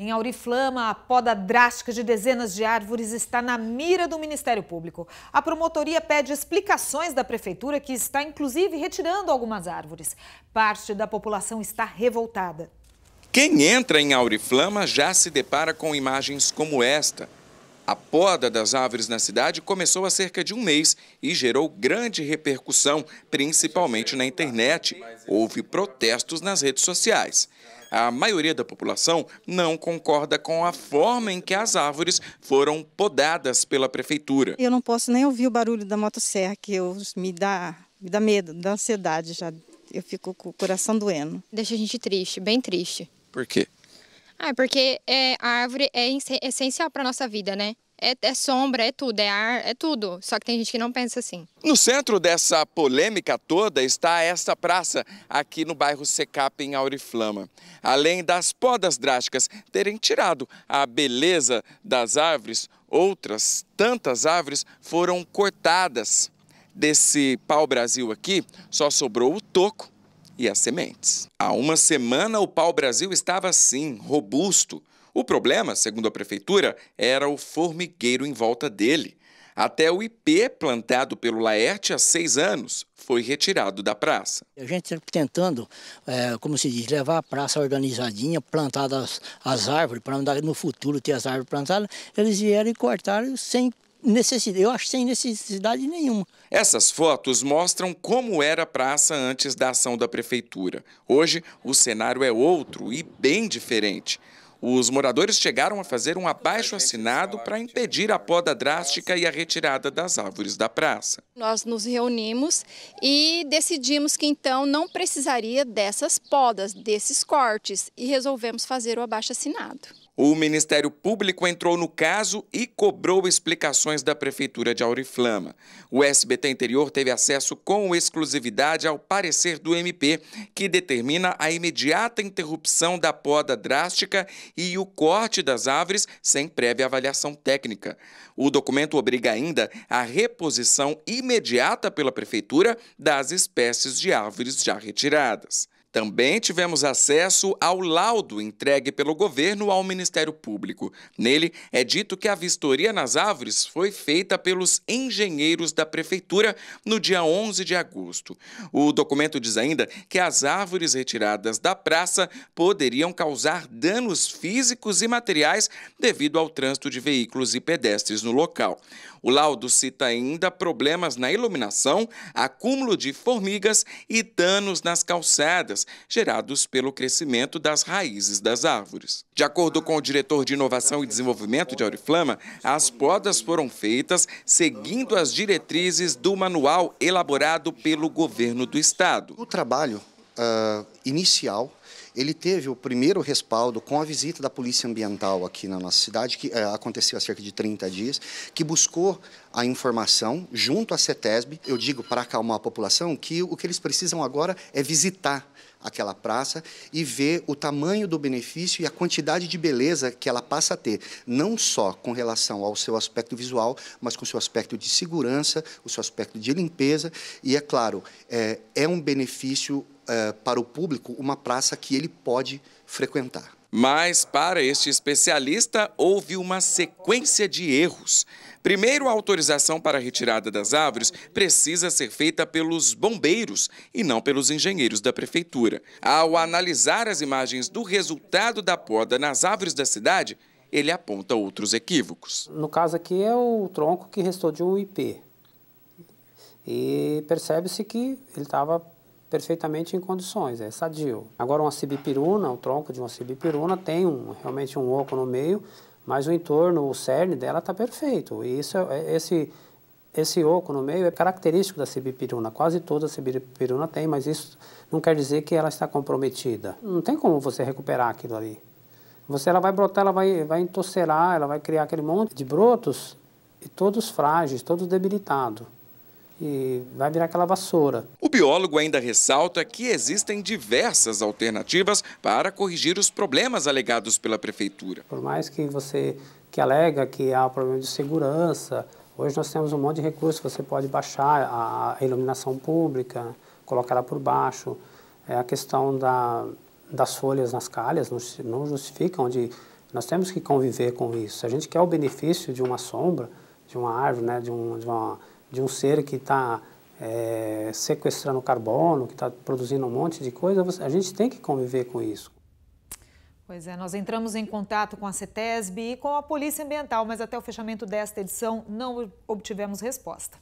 Em Auriflama, a poda drástica de dezenas de árvores está na mira do Ministério Público. A promotoria pede explicações da prefeitura, que está inclusive retirando algumas árvores. Parte da população está revoltada. Quem entra em Auriflama já se depara com imagens como esta. A poda das árvores na cidade começou há cerca de um mês e gerou grande repercussão, principalmente na internet. Houve protestos nas redes sociais a maioria da população não concorda com a forma em que as árvores foram podadas pela prefeitura. Eu não posso nem ouvir o barulho da motosserra, que eu, me, dá, me dá medo, dá ansiedade já. Eu fico com o coração doendo. Deixa a gente triste, bem triste. Por quê? Ah, é porque é, a árvore é essencial para nossa vida, né? é, é, sombra, é tudo, é ar, é tudo. Só que tem gente que não pensa assim. No centro dessa polêmica toda está esta praça, aqui no bairro Secap, em Auriflama. Além das podas drásticas terem tirado a beleza das árvores, outras tantas árvores foram cortadas. Desse pau-brasil aqui, só sobrou o toco e as sementes. Há uma semana, o pau-brasil estava assim, robusto, o problema, segundo a prefeitura, era o formigueiro em volta dele. Até o IP, plantado pelo Laerte há seis anos, foi retirado da praça. A gente sempre tentando, é, como se diz, levar a praça organizadinha, plantar as, as árvores, para no futuro ter as árvores plantadas, eles vieram e cortaram sem necessidade, eu acho sem necessidade nenhuma. Essas fotos mostram como era a praça antes da ação da prefeitura. Hoje, o cenário é outro e bem diferente. Os moradores chegaram a fazer um abaixo-assinado para né? impedir a poda drástica e a retirada das árvores da praça. Nós nos reunimos e decidimos que então não precisaria dessas podas, desses cortes, e resolvemos fazer o abaixo-assinado. O Ministério Público entrou no caso e cobrou explicações da Prefeitura de Auriflama. O SBT Interior teve acesso com exclusividade ao parecer do MP, que determina a imediata interrupção da poda drástica e o corte das árvores sem prévia avaliação técnica. O documento obriga ainda a reposição imediata pela Prefeitura das espécies de árvores já retiradas. Também tivemos acesso ao laudo entregue pelo governo ao Ministério Público. Nele é dito que a vistoria nas árvores foi feita pelos engenheiros da prefeitura no dia 11 de agosto. O documento diz ainda que as árvores retiradas da praça poderiam causar danos físicos e materiais devido ao trânsito de veículos e pedestres no local. O laudo cita ainda problemas na iluminação, acúmulo de formigas e danos nas calçadas gerados pelo crescimento das raízes das árvores. De acordo com o diretor de Inovação e Desenvolvimento de Auriflama, as podas foram feitas seguindo as diretrizes do manual elaborado pelo governo do estado. O trabalho uh, inicial, ele teve o primeiro respaldo com a visita da Polícia Ambiental aqui na nossa cidade, que eh, aconteceu há cerca de 30 dias, que buscou a informação junto à CETESB. Eu digo para acalmar a população que o que eles precisam agora é visitar aquela praça e ver o tamanho do benefício e a quantidade de beleza que ela passa a ter, não só com relação ao seu aspecto visual, mas com o seu aspecto de segurança, o seu aspecto de limpeza e, é claro, é, é um benefício eh, para o público uma praça que ele pode frequentar. Mas para este especialista houve uma sequência de erros. Primeiro, a autorização para a retirada das árvores precisa ser feita pelos bombeiros e não pelos engenheiros da prefeitura. Ao analisar as imagens do resultado da poda nas árvores da cidade, ele aponta outros equívocos. No caso aqui é o tronco que restou de um IP. E percebe-se que ele estava perfeitamente em condições, é sadio. Agora uma cibipiruna, o tronco de uma cibipiruna tem um, realmente um oco no meio, mas o entorno, o cerne dela está perfeito. E isso é, é, esse, esse oco no meio é característico da cibipiruna. Quase toda a cibipiruna tem, mas isso não quer dizer que ela está comprometida. Não tem como você recuperar aquilo ali. Você ela vai brotar, ela vai, vai entorcerar, ela vai criar aquele monte de brotos e todos frágeis, todos debilitados e vai virar aquela vassoura. O biólogo ainda ressalta que existem diversas alternativas para corrigir os problemas alegados pela prefeitura. Por mais que você que alega que há um problema de segurança, hoje nós temos um monte de recursos, você pode baixar a iluminação pública, colocar ela por baixo, é a questão da, das folhas nas calhas não, justifica, onde nós temos que conviver com isso. Se a gente quer o benefício de uma sombra, de uma árvore, né, de, um, de uma de um ser que está é, sequestrando carbono, que está produzindo um monte de coisa, a gente tem que conviver com isso. Pois é, nós entramos em contato com a CETESB e com a Polícia Ambiental, mas até o fechamento desta edição não obtivemos resposta.